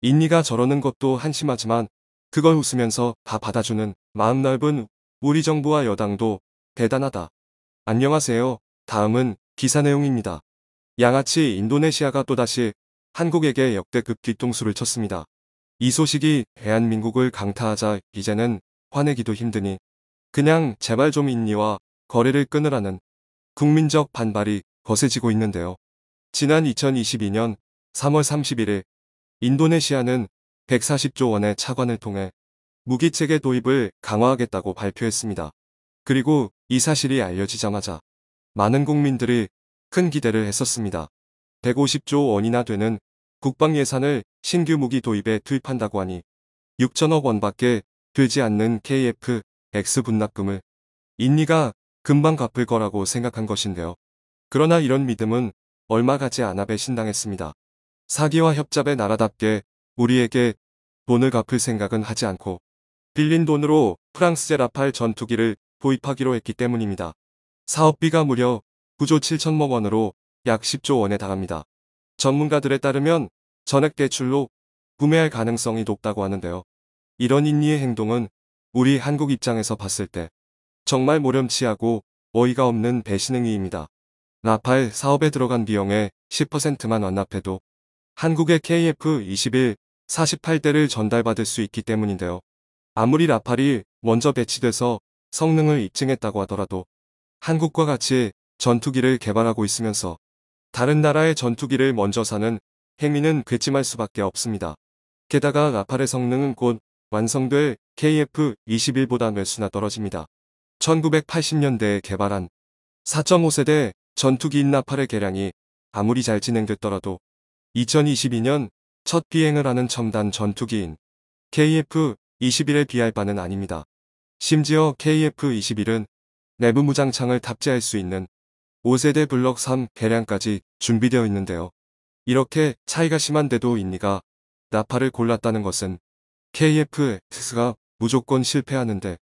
인니가 저러는 것도 한심하지만 그걸 웃으면서 다 받아주는 마음 넓은 우리 정부와 여당도 대단하다. 안녕하세요. 다음은 기사 내용입니다. 양아치 인도네시아가 또다시 한국에게 역대급 뒤통수를 쳤습니다. 이 소식이 대한민국을 강타하자 이제는 화내기도 힘드니 그냥 제발 좀 인니와 거래를 끊으라는 국민적 반발이 거세지고 있는데요. 지난 2022년 3월 31일 인도네시아는 140조 원의 차관을 통해 무기체계 도입을 강화하겠다고 발표했습니다. 그리고 이 사실이 알려지자마자 많은 국민들이 큰 기대를 했었습니다. 150조 원이나 되는 국방 예산을 신규 무기 도입에 투입한다고 하니 6천억 원밖에 되지 않는 KF-X 분납금을 인니가 금방 갚을 거라고 생각한 것인데요. 그러나 이런 믿음은 얼마 가지 않아 배신당했습니다. 사기와 협잡의 나라답게 우리에게 돈을 갚을 생각은 하지 않고 빌린 돈으로 프랑스제 라팔 전투기를 도입하기로 했기 때문입니다. 사업비가 무려 9조 7천억 원으로 약 10조 원에 달합니다. 전문가들에 따르면 전액 대출로 구매할 가능성이 높다고 하는데요. 이런 인니의 행동은 우리 한국 입장에서 봤을 때 정말 모렴치하고 어이가 없는 배신행위입니다. 라팔 사업에 들어간 비용의 10%만 완납해도 한국의 KF-21 48대를 전달받을 수 있기 때문인데요. 아무리 라팔이 먼저 배치돼서 성능을 입증했다고 하더라도 한국과 같이 전투기를 개발하고 있으면서 다른 나라의 전투기를 먼저 사는 행위는 괴찜할 수밖에 없습니다. 게다가 라팔의 성능은 곧 완성될 KF-21보다 몇수나 떨어집니다. 1980년대에 개발한 4.5세대 전투기인 나팔의 개량이 아무리 잘 진행됐더라도 2022년 첫 비행을 하는 첨단 전투기인 KF-21에 비할 바는 아닙니다. 심지어 KF-21은 내부 무장창을 탑재할 수 있는 5세대 블럭 3 개량까지 준비되어 있는데요. 이렇게 차이가 심한데도 인니가 나팔을 골랐다는 것은 KF-X가 무조건 실패하는데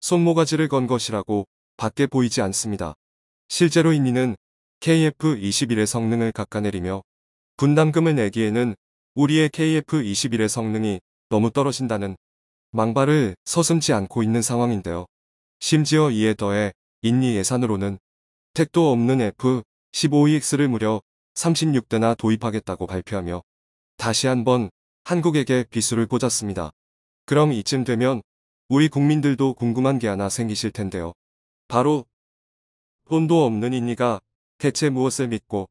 손모가지를 건 것이라고 밖에 보이지 않습니다. 실제로 인니는 KF-21의 성능을 깎아내리며 분담금을 내기에는 우리의 KF-21의 성능이 너무 떨어진다는 망발을 서슴지 않고 있는 상황인데요. 심지어 이에 더해 인니 예산으로는 택도 없는 F-15EX를 무려 36대나 도입하겠다고 발표하며 다시 한번 한국에게 비수를 꽂았습니다. 그럼 이쯤 되면 우리 국민들도 궁금한 게 하나 생기실 텐데요. 바로 돈도 없는 이니가 대체 무엇을 믿고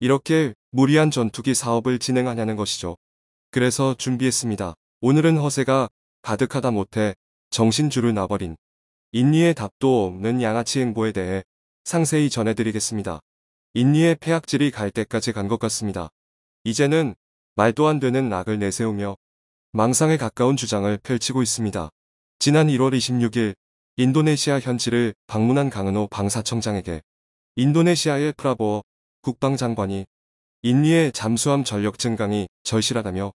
이렇게 무리한 전투기 사업을 진행하냐는 것이죠. 그래서 준비했습니다. 오늘은 허세가 가득하다 못해 정신줄을 놔버린 인니의 답도 없는 양아치 행보에 대해 상세히 전해드리겠습니다. 인니의 폐악질이 갈 때까지 간 것 같습니다. 이제는 말도 안 되는 낙을 내세우며 망상에 가까운 주장을 펼치고 있습니다. 지난 1월 26일 인도네시아 현지를 방문한 강은호 방사청장에게 인도네시아의 프라보어 국방장관이 인니의 잠수함 전력 증강이 절실하다며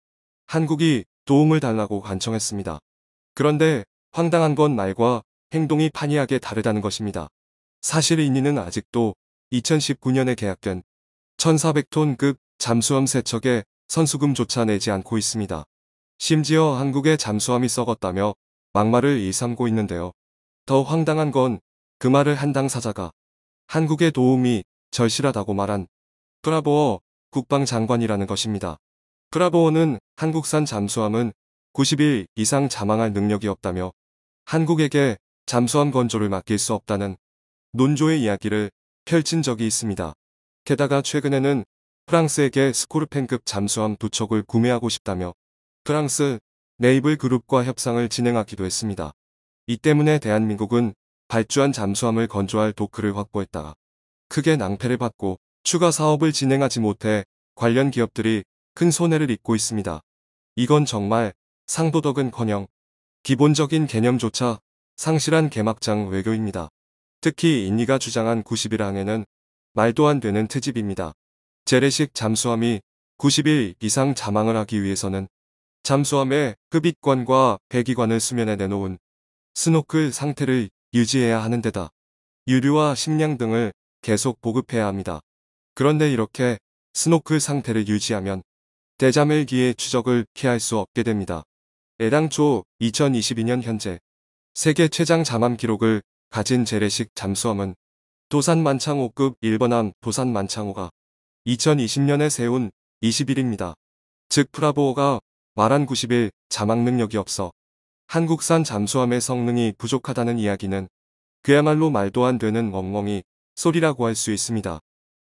한국이 도움을 달라고 간청했습니다. 그런데 황당한 건 말과 행동이 판이하게 다르다는 것입니다. 사실 인니는 아직도 2019년에 계약된 1400톤급 잠수함 세척에 선수금조차 내지 않고 있습니다. 심지어 한국의 잠수함이 썩었다며 막말을 일삼고 있는데요. 더 황당한 건 그 말을 한당 사자가 한국의 도움이 절실하다고 말한 브라보어 국방장관이라는 것입니다. 브라보어는 한국산 잠수함은 90일 이상 자망할 능력이 없다며 한국에게 잠수함 건조를 맡길 수 없다는 논조의 이야기를 펼친 적이 있습니다. 게다가 최근에는 프랑스에게 스코르펜급 잠수함 두 척을 구매하고 싶다며 프랑스 네이블 그룹과 협상을 진행하기도 했습니다. 이 때문에 대한민국은 발주한 잠수함을 건조할 도크를 확보했다 크게 낭패를 받고 추가 사업을 진행하지 못해 관련 기업들이 큰 손해를 입고 있습니다. 이건 정말 상도덕은커녕 기본적인 개념조차 상실한 개막장 외교입니다. 특히 인니가 주장한 90일 항에는 말도 안 되는 트집입니다. 재래식 잠수함이 90일 이상 자망을 하기 위해서는 잠수함의 흡입관과 배기관을 수면에 내놓은 스노클 상태를 유지해야 하는데다 유류와 식량 등을 계속 보급해야 합니다. 그런데 이렇게 스노클 상태를 유지하면 대자멜기의 추적을 피할 수 없게 됩니다. 애당초 2022년 현재 세계 최장 잠함 기록을 가진 재래식 잠수함은 도산 만창호급 1번함 도산 만창호가 2020년에 세운 21입니다. 즉 프라보어가 말한 90일 자막 능력이 없어 한국산 잠수함의 성능이 부족하다는 이야기는 그야말로 말도 안 되는 멍멍이 소리라고 할 수 있습니다.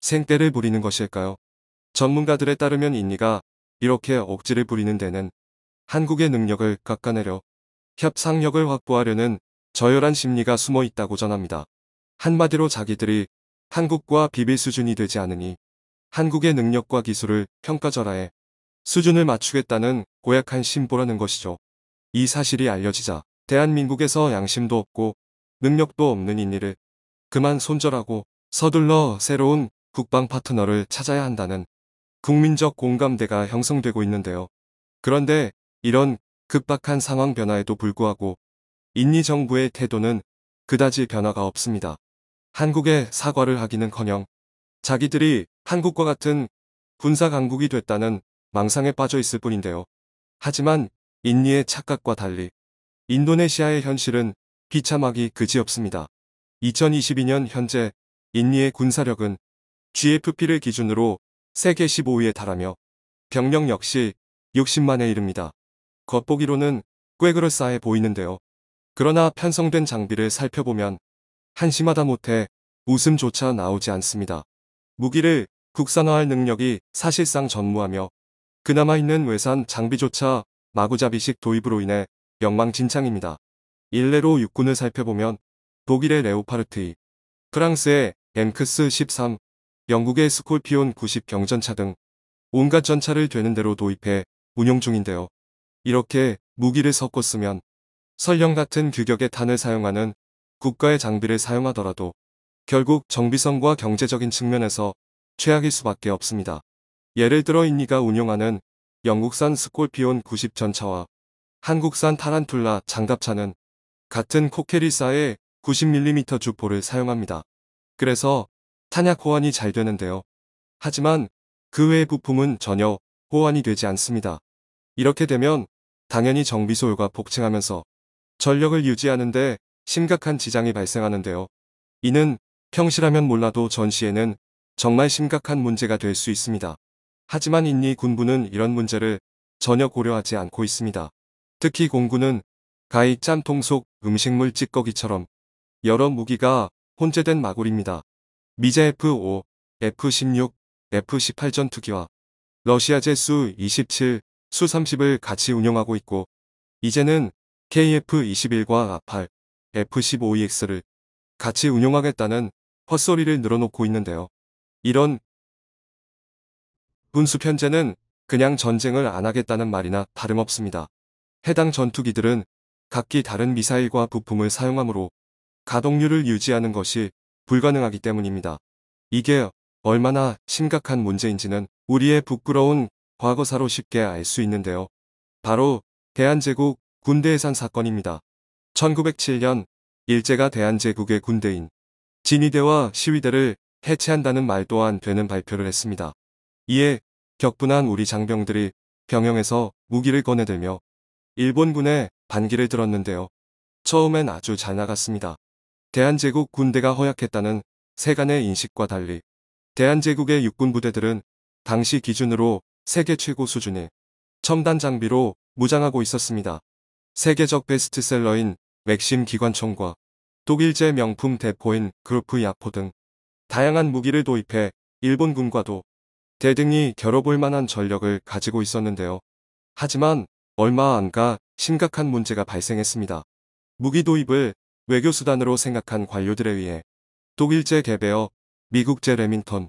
생떼를 부리는 것일까요? 전문가들에 따르면 인니가 이렇게 억지를 부리는 데는 한국의 능력을 깎아내려 협상력을 확보하려는 저열한 심리가 숨어 있다고 전합니다. 한마디로 자기들이 한국과 비빌 수준이 되지 않으니 한국의 능력과 기술을 평가절하해 수준을 맞추겠다는 고약한 심보라는 것이죠. 이 사실이 알려지자 대한민국에서 양심도 없고 능력도 없는 인일을 그만 손절하고 서둘러 새로운 국방 파트너를 찾아야 한다는 국민적 공감대가 형성되고 있는데요. 그런데 이런 급박한 상황 변화에도 불구하고 인니 정부의 태도는 그다지 변화가 없습니다. 한국에 사과를 하기는커녕 자기들이 한국과 같은 군사 강국이 됐다는 망상에 빠져 있을 뿐인데요. 하지만 인니의 착각과 달리 인도네시아의 현실은 비참하기 그지없습니다. 2022년 현재 인니의 군사력은 GFP를 기준으로 세계 15위에 달하며 병력 역시 60만에 이릅니다. 겉보기로는 꽤 그럴싸해 보이는데요. 그러나 편성된 장비를 살펴보면 한심하다 못해 웃음조차 나오지 않습니다. 무기를 국산화할 능력이 사실상 전무하며 그나마 있는 외산 장비조차 마구잡이식 도입으로 인해 명망진창입니다. 일례로 육군을 살펴보면 독일의 레오파르트 2, 프랑스의 엠크스 13, 영국의 스콜피온 90 경전차 등 온갖 전차를 되는 대로 도입해 운용 중인데요. 이렇게 무기를 섞어 쓰면 설령 같은 규격의 탄을 사용하는 국가의 장비를 사용하더라도 결국 정비성과 경제적인 측면에서 최악일 수밖에 없습니다. 예를 들어 인니가 운용하는 영국산 스콜피온 90전차와 한국산 타란툴라 장갑차는 같은 코케리사의 90mm 주포를 사용합니다. 그래서 탄약 호환이 잘 되는데요. 하지만 그 외의 부품은 전혀 호환이 되지 않습니다. 이렇게 되면 당연히 정비 소요가 폭증하면서 전력을 유지하는데 심각한 지장이 발생하는데요. 이는 평시라면 몰라도 전시에는 정말 심각한 문제가 될 수 있습니다. 하지만 인니 군부는 이런 문제를 전혀 고려하지 않고 있습니다. 특히 공군은 가이 짬통 속 음식물 찌꺼기처럼 여러 무기가 혼재된 마구리입니다. 미제 F-5, F-16, F-18 전투기와 러시아제 수-27, 수-30을 같이 운용하고 있고 이제는 KF-21과 아팔, F-15EX를 같이 운용하겠다는 헛소리를 늘어놓고 있는데요. 이런 분수 편제는 그냥 전쟁을 안 하겠다는 말이나 다름없습니다. 해당 전투기들은 각기 다른 미사일과 부품을 사용하므로 가동률을 유지하는 것이 불가능하기 때문입니다. 이게 얼마나 심각한 문제인지는 우리의 부끄러운 과거사로 쉽게 알 수 있는데요. 바로 대한제국 군대해산 사건입니다. 1907년 일제가 대한제국의 군대인 진위대와 시위대를 해체한다는 말 또한 되는 발표를 했습니다. 이에 격분한 우리 장병들이 병영에서 무기를 꺼내들며 일본군의 반기를 들었는데요. 처음엔 아주 잘 나갔습니다. 대한제국 군대가 허약했다는 세간의 인식과 달리 대한제국의 육군 부대들은 당시 기준으로 세계 최고 수준의 첨단 장비로 무장하고 있었습니다. 세계적 베스트셀러인 맥심 기관총과 독일제 명품 대포인 그루프 야포 등 다양한 무기를 도입해 일본군과도 대등이 겨뤄볼 만한 전력을 가지고 있었는데요. 하지만 얼마 안가 심각한 문제가 발생했습니다. 무기 도입을 외교수단으로 생각한 관료들에 의해 독일제 개베어, 미국제 레민턴,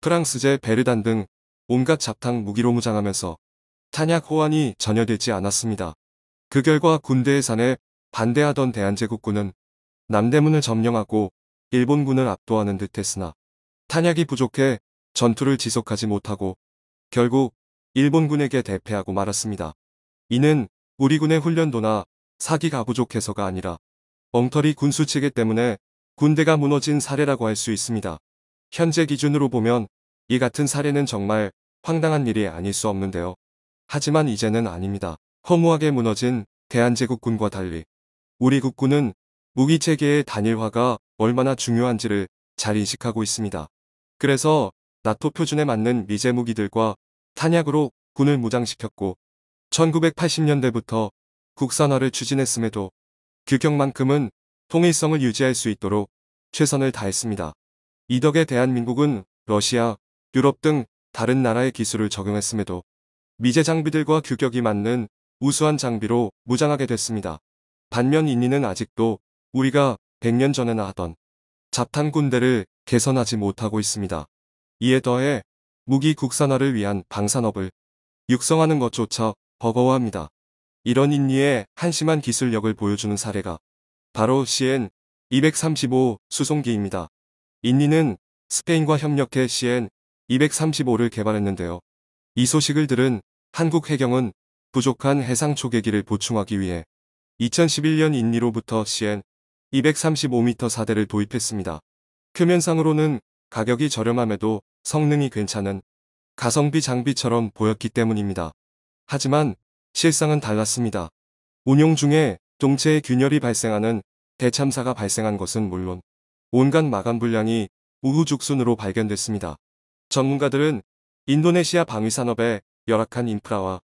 프랑스제 베르단 등 온갖 잡탕 무기로 무장하면서 탄약 호환이 전혀 되지 않았습니다. 그 결과 군대 해산에 반대하던 대한제국군은 남대문을 점령하고 일본군을 압도하는 듯 했으나 탄약이 부족해 전투를 지속하지 못하고 결국 일본군에게 대패하고 말았습니다. 이는 우리군의 훈련도나 사기가 부족해서가 아니라 엉터리 군수체계 때문에 군대가 무너진 사례라고 할 수 있습니다. 현재 기준으로 보면 이 같은 사례는 정말 황당한 일이 아닐 수 없는데요. 하지만 이제는 아닙니다. 허무하게 무너진 대한제국군과 달리 우리 국군은 무기체계의 단일화가 얼마나 중요한지를 잘 인식하고 있습니다. 그래서 나토 표준에 맞는 미제 무기들과 탄약으로 군을 무장시켰고 1980년대부터 국산화를 추진했음에도 규격만큼은 통일성을 유지할 수 있도록 최선을 다했습니다. 이 덕에 대한민국은 러시아, 유럽 등 다른 나라의 기술을 적용했음에도 미제 장비들과 규격이 맞는 우수한 장비로 무장하게 됐습니다. 반면 인민는 아직도 우리가 100년 전에나 하던 잡탄 군대를 개선하지 못하고 있습니다. 이에 더해 무기 국산화를 위한 방산업을 육성하는 것조차 버거워합니다. 이런 인니의 한심한 기술력을 보여주는 사례가 바로 CN 235 수송기입니다. 인니는 스페인과 협력해 CN 235를 개발했는데요. 이 소식을 들은 한국 해경은 부족한 해상 초계기를 보충하기 위해 2011년 인니로부터 CN 235m 4대를 도입했습니다. 표면상으로는 가격이 저렴함에도 성능이 괜찮은 가성비 장비처럼 보였기 때문입니다. 하지만 실상은 달랐습니다. 운용 중에 동체의 균열이 발생하는 대참사가 발생한 것은 물론 온갖 마감 불량이 우후죽순으로 발견됐습니다. 전문가들은 인도네시아 방위산업의 열악한 인프라와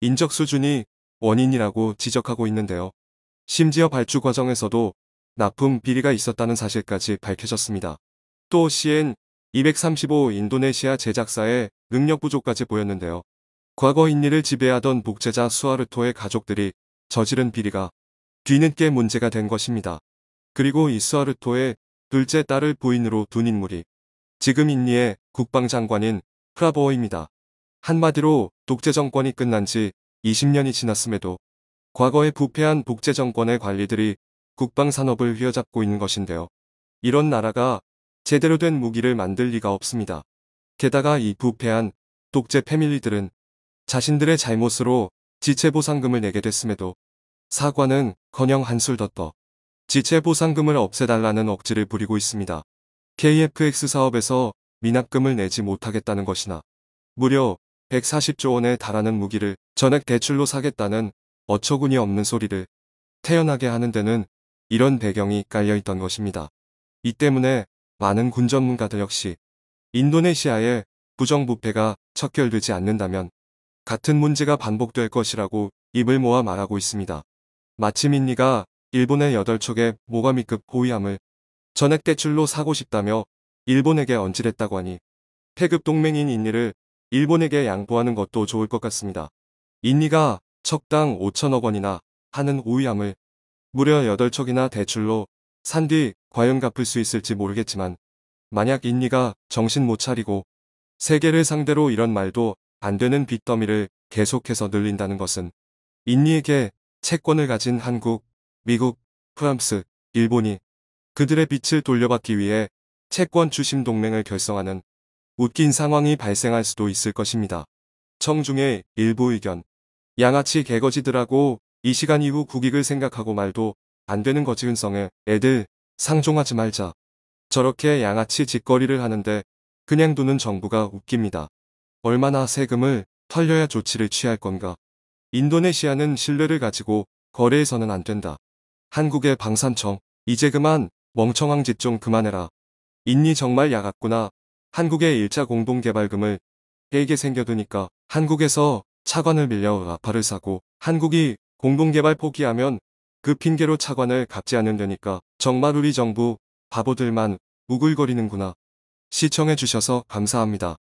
인적 수준이 원인이라고 지적하고 있는데요. 심지어 발주 과정에서도 납품 비리가 있었다는 사실까지 밝혀졌습니다. 또 CN 235 인도네시아 제작사의 능력 부족까지 보였는데요. 과거 인리를 지배하던 복제자 수아르토의 가족들이 저지른 비리가 뒤늦게 문제가 된 것입니다. 그리고 이 수아르토의 둘째 딸을 부인으로 둔 인물이 지금 인리의 국방장관인 프라보어입니다. 한마디로 독재 정권이 끝난 지 20년이 지났음에도 과거의 부패한 독재 정권의 관리들이 국방산업을 휘어잡고 있는 것인데요. 이런 나라가 제대로 된 무기를 만들 리가 없습니다. 게다가 이 부패한 독재 패밀리들은 자신들의 잘못으로 지체보상금을 내게 됐음에도 사과는 커녕 한술 더 떠 지체보상금을 없애달라는 억지를 부리고 있습니다. KFX 사업에서 미납금을 내지 못하겠다는 것이나 무려 140조 원에 달하는 무기를 전액 대출로 사겠다는 어처구니 없는 소리를 태연하게 하는 데는 이런 배경이 깔려 있던 것입니다. 이 때문에 많은 군 전문가들 역시 인도네시아의 부정부패가 척결되지 않는다면 같은 문제가 반복될 것이라고 입을 모아 말하고 있습니다. 마침 인니가 일본의 8척의 모가미급 고위함을 전액 대출로 사고 싶다며 일본에게 언질했다고 하니 태급 동맹인 인니를 일본에게 양보하는 것도 좋을 것 같습니다. 인니가 척당 5천억 원이나 하는 오위함을 무려 8척이나 대출로 산뒤 과연 갚을 수 있을지 모르겠지만 만약 인니가 정신 못 차리고 세계를 상대로 이런 말도 안 되는 빚더미를 계속해서 늘린다는 것은 인니에게 채권을 가진 한국, 미국, 프랑스, 일본이 그들의 빚을 돌려받기 위해 채권 주심 동맹을 결성하는 웃긴 상황이 발생할 수도 있을 것입니다. 청중의 일부 의견 양아치 개거지들하고 이 시간 이후 국익을 생각하고 말도 안 되는 거지은성의 애들 상종하지 말자. 저렇게 양아치 짓거리를 하는데 그냥 두는 정부가 웃깁니다. 얼마나 세금을 털려야 조치를 취할 건가. 인도네시아는 신뢰를 가지고 거래해서는 안 된다. 한국의 방산청, 이제 그만 멍청한 짓좀 그만해라. 인니 정말 야갔구나. 한국의 일자 공동개발금을 깨게 생겨두니까 한국에서 차관을 밀려 아파를 사고 한국이 공동개발 포기하면 그 핑계로 차관을 갚지 않으려니까 정말 우리 정부 바보들만 우글거리는구나. 시청해주셔서 감사합니다.